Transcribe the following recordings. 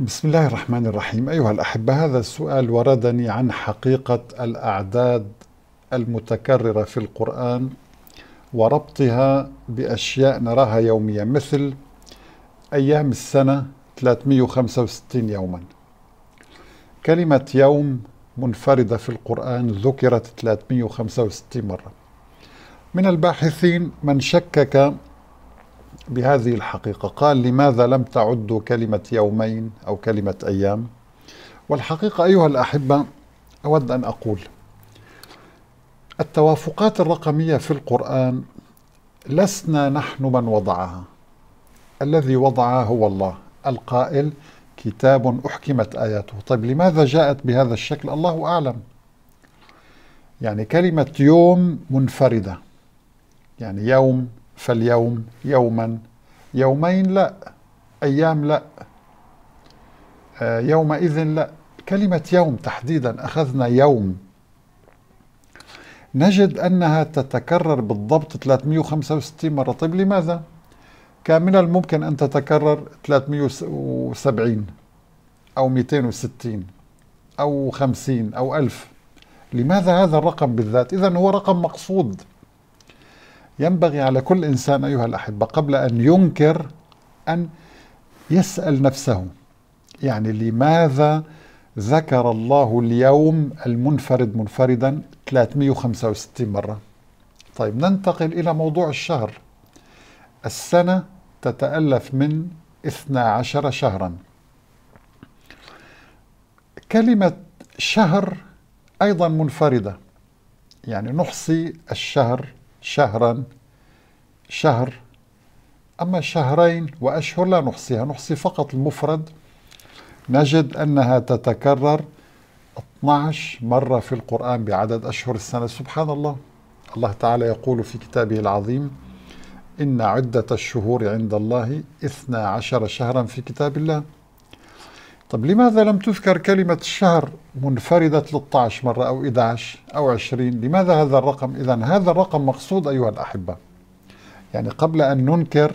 بسم الله الرحمن الرحيم أيها الأحبة هذا السؤال وردني عن حقيقة الأعداد المتكررة في القرآن وربطها بأشياء نراها يوميا مثل أيام السنة 365 يوما كلمة يوم منفردة في القرآن ذكرت 365 مرة من الباحثين من شكك بهذه الحقيقة قال لماذا لم تعدوا كلمة يومين أو كلمة أيام والحقيقة أيها الأحبة أود أن أقول التوافقات الرقمية في القرآن لسنا نحن من وضعها الذي وضعها هو الله القائل كتاب أحكمت آياته طيب لماذا جاءت بهذا الشكل الله أعلم يعني كلمة يوم منفردة يعني يوم فاليوم يوما يومين لا أيام لا آه، يومئذ لا كلمة يوم تحديدا أخذنا يوم نجد أنها تتكرر بالضبط 365 مرة طيب لماذا؟ كان من الممكن أن تتكرر 370 أو 260 أو 50 أو 1000 لماذا هذا الرقم بالذات؟ إذا هو رقم مقصود ينبغي على كل انسان ايها الاحبه قبل ان ينكر ان يسال نفسه يعني لماذا ذكر الله اليوم المنفرد منفردا 365 مره طيب ننتقل الى موضوع الشهر السنه تتالف من 12 شهرا كلمه شهر ايضا منفرده يعني نحصي الشهر شهرا شهر أما شهرين وأشهر لا نحصيها نحصي فقط المفرد نجد أنها تتكرر 12 مرة في القرآن بعدد أشهر السنة سبحان الله الله تعالى يقول في كتابه العظيم إن عدة الشهور عند الله 12 شهرا في كتاب الله طب لماذا لم تذكر كلمة الشهر منفردة 13 مرة أو 11 أو 20 لماذا هذا الرقم إذا هذا الرقم مقصود أيها الأحبة يعني قبل أن ننكر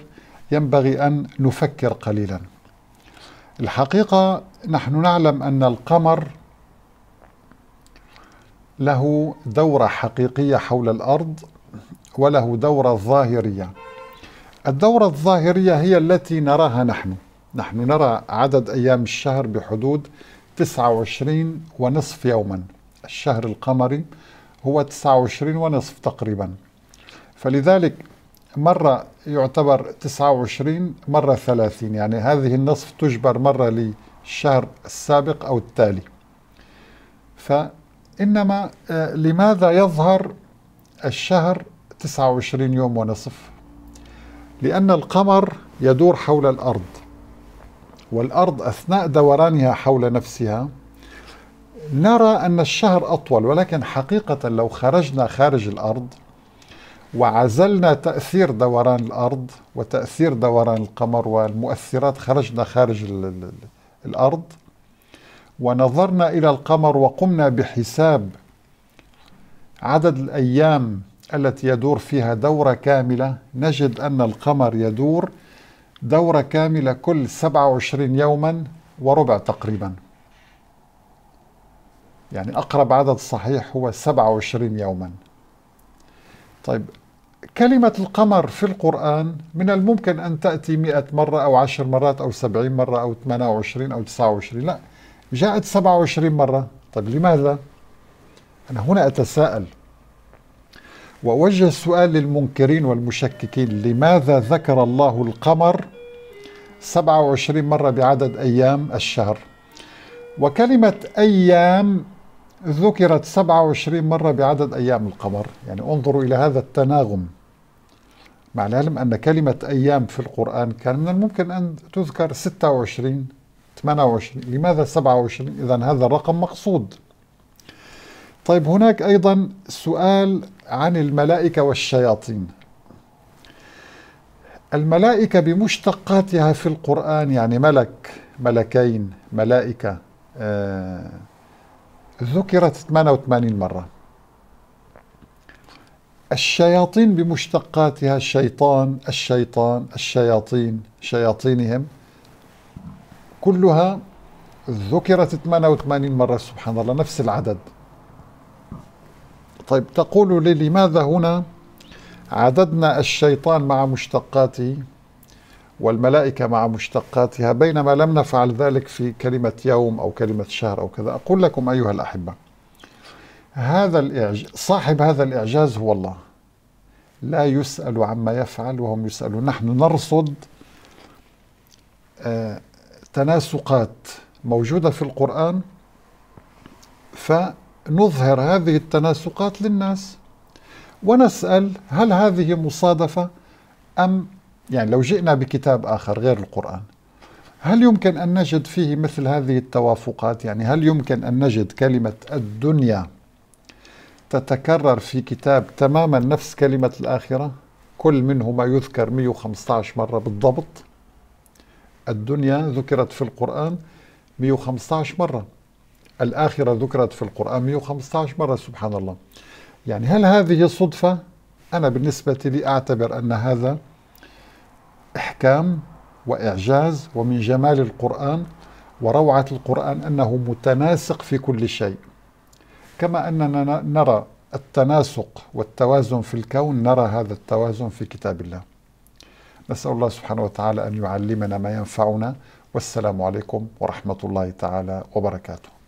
ينبغي أن نفكر قليلا الحقيقة نحن نعلم أن القمر له دورة حقيقية حول الأرض وله دورة ظاهرية الدورة الظاهرية هي التي نراها نحن نحن نرى عدد أيام الشهر بحدود 29 ونصف يوما الشهر القمري هو 29 ونصف تقريبا فلذلك مرة يعتبر 29 مرة 30 يعني هذه النصف تجبر مرة للشهر السابق أو التالي فإنما آه، لماذا يظهر الشهر 29 يوم ونصف لأن القمر يدور حول الأرض والأرض أثناء دورانها حول نفسها نرى أن الشهر أطول ولكن حقيقة لو خرجنا خارج الأرض وعزلنا تأثير دوران الأرض وتأثير دوران القمر والمؤثرات خرجنا خارج الأرض ونظرنا إلى القمر وقمنا بحساب عدد الأيام التي يدور فيها دورة كاملة نجد أن القمر يدور دورة كاملة كل 27 يوما وربع تقريبا يعني أقرب عدد صحيح هو 27 يوما طيب كلمة القمر في القرآن من الممكن أن تأتي 100 مرة أو 10 مرات أو 70 مرة أو 28 أو 29 لا جاءت 27 مرة طيب لماذا؟ أنا هنا أتساءل وأوجه السؤال للمنكرين والمشككين لماذا ذكر الله القمر 27 مرة بعدد أيام الشهر وكلمة أيام ذكرت 27 مرة بعدد أيام القمر يعني انظروا إلى هذا التناغم مع العلم أن كلمة أيام في القرآن كان من الممكن أن تذكر 26 28 لماذا 27 إذا هذا الرقم مقصود طيب هناك أيضا سؤال عن الملائكة والشياطين الملائكة بمشتقاتها في القرآن يعني ملك ملكين ملائكة آه ذكرت 88 مرة الشياطين بمشتقاتها الشيطان الشيطان الشياطين شياطينهم كلها ذكرت 88 مرة سبحان الله نفس العدد طيب تقول لي لماذا هنا عددنا الشيطان مع مشتقاته والملائكة مع مشتقاتها بينما لم نفعل ذلك في كلمة يوم أو كلمة شهر أو كذا أقول لكم أيها الأحبة هذا الإعجاز صاحب هذا الإعجاز هو الله لا يسأل عما يفعل وهم يسألون نحن نرصد آه، تناسقات موجودة في القرآن ف نظهر هذه التناسقات للناس ونسأل هل هذه مصادفة أم يعني لو جئنا بكتاب آخر غير القرآن هل يمكن أن نجد فيه مثل هذه التوافقات يعني هل يمكن أن نجد كلمة الدنيا تتكرر في كتاب تماما نفس كلمة الآخرة كل منهما يذكر 115 مرة بالضبط الدنيا ذكرت في القرآن 115 مرة الآخرة ذكرت في القرآن 115 مرة سبحان الله يعني هل هذه صدفة؟ أنا بالنسبة لي أعتبر أن هذا إحكام وإعجاز ومن جمال القرآن وروعة القرآن أنه متناسق في كل شيء كما أننا نرى التناسق والتوازن في الكون نرى هذا التوازن في كتاب الله نسأل الله سبحانه وتعالى أن يعلمنا ما ينفعنا والسلام عليكم ورحمة الله تعالى وبركاته